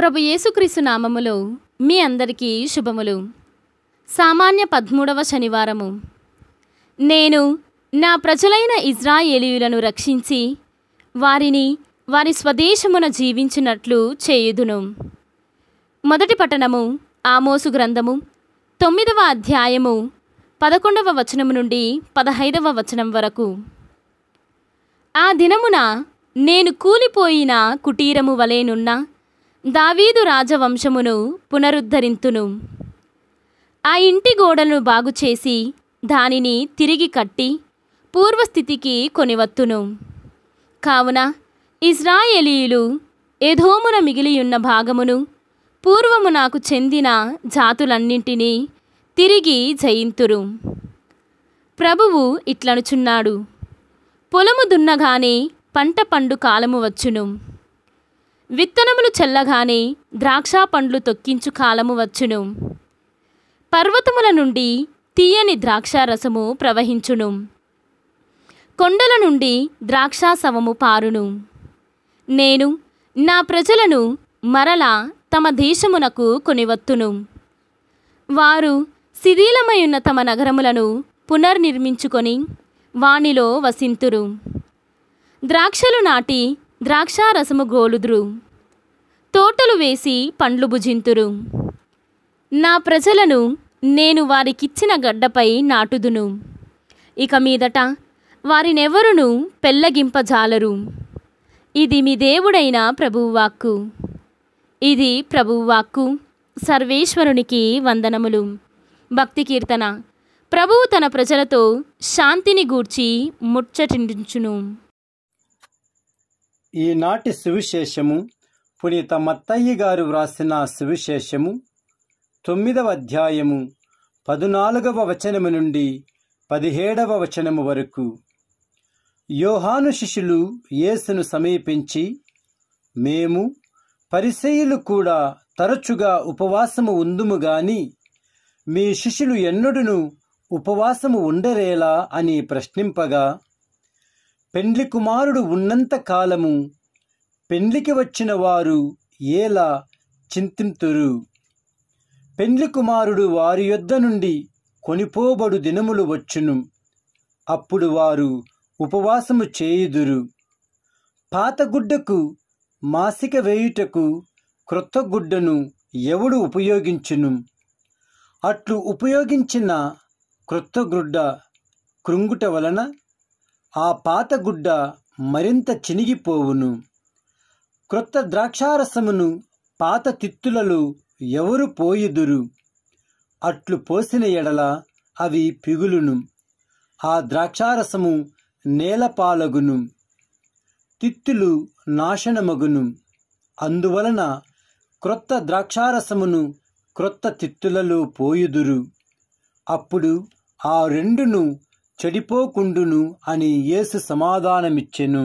ప్రభు యేసుక్రీసు నామములో మీ అందరికీ శుభములు సామాన్య పద్మూడవ శనివారము నేను నా ప్రజలైన ఇజ్రాయేలీయులను రక్షించి వారిని వారి స్వదేశమున జీవించినట్లు చేయుదును మొదటి పట్టణము ఆమోసు గ్రంథము తొమ్మిదవ అధ్యాయము పదకొండవ వచనము నుండి పదహైదవ వచనం వరకు ఆ దినమున నేను కూలిపోయిన కుటీరము వలెనున్నా దావీదు రాజవంశమును పునరుద్ధరింతును ఆ ఇంటి గోడలను బాగుచేసి దానిని తిరిగి కట్టి పూర్వస్థితికి కొనివత్తును కావున ఇజ్రాయేలీలు ఎధోమున మిగిలియున్న భాగమును పూర్వము నాకు చెందిన జాతులన్నింటినీ తిరిగి జయింతురు ప్రభువు ఇట్లనుచున్నాడు పొలము దున్నగానే పంట పండు కాలము వచ్చును విత్తనములు చల్లగానే ద్రాక్ష పండ్లు తొక్కించు కాలము వచ్చును పర్వతముల నుండి తీయని ద్రాక్ష రసము ప్రవహించును కొండల నుండి సవము పారును నేను నా ప్రజలను మరలా తమ దేశమునకు కొనివత్తును వారు శిథిలమయున్న తమ నగరములను పునర్నిర్మించుకొని వానిలో వసింతురు ద్రాక్షలు నాటి ద్రాక్షారసము గోలుదురు తోటలు వేసి పండ్లు భుజింతురు నా ప్రజలను నేను వారికిచ్చిన గడ్డపై నాటుదును ఇక మీదట వారినెవరును పెళ్ళగింపజాలరు ఇది మీ దేవుడైన ప్రభువాక్కు ఇది ప్రభువాక్కు సర్వేశ్వరునికి వందనములు భక్తి కీర్తన ప్రభువు తన ప్రజలతో శాంతిని గూర్చి ముచ్చటించును ఈనాటి సువిశేషము పునీత మత్తయ్య గారు వ్రాసిన సువిశేషము తొమ్మిదవ అధ్యాయము పదునాలుగవ వచనము నుండి పదిహేడవ వచనము వరకు యోహాను శిష్యులు యేసును సమీపించి మేము పరిశైలు కూడా తరచుగా ఉపవాసము ఉందుము గాని మీ శిష్యులు ఎన్నడును ఉపవాసము ఉండరేలా అని ప్రశ్నింపగా పెండ్లి కుమారుడు ఉన్నంత కాలము పెండ్లికి వచ్చిన వారు ఏలా చింతింతురు పెండ్లి కుమారుడు వారి యొద్ద నుండి కొనిపోబడు దినములు వచ్చును అప్పుడు వారు ఉపవాసము చేయుదురు పాతగుడ్డకు మాసిక వేయుటకు క్రొత్త గుడ్డను ఎవడు ఉపయోగించును అట్లు ఉపయోగించిన క్రొత్త గుడ్డ కృంగుట వలన ఆ పాతగుడ్డ మరింత చినిగిపోవును క్రొత్త ద్రాక్షారసమును పాత తిత్తులలో ఎవరు పోయుదురు అట్లు పోసిన ఎడల అవి పిగులును ఆ ద్రాక్షారసము నేలపాలగును తిత్తులు నాశనమగును అందువలన క్రొత్త ద్రాక్షారసమును క్రొత్త తిత్తులలో పోయుదురు అప్పుడు ఆ రెండును చెడిపోకుండును అని యేసు సమాధానమిచ్చెను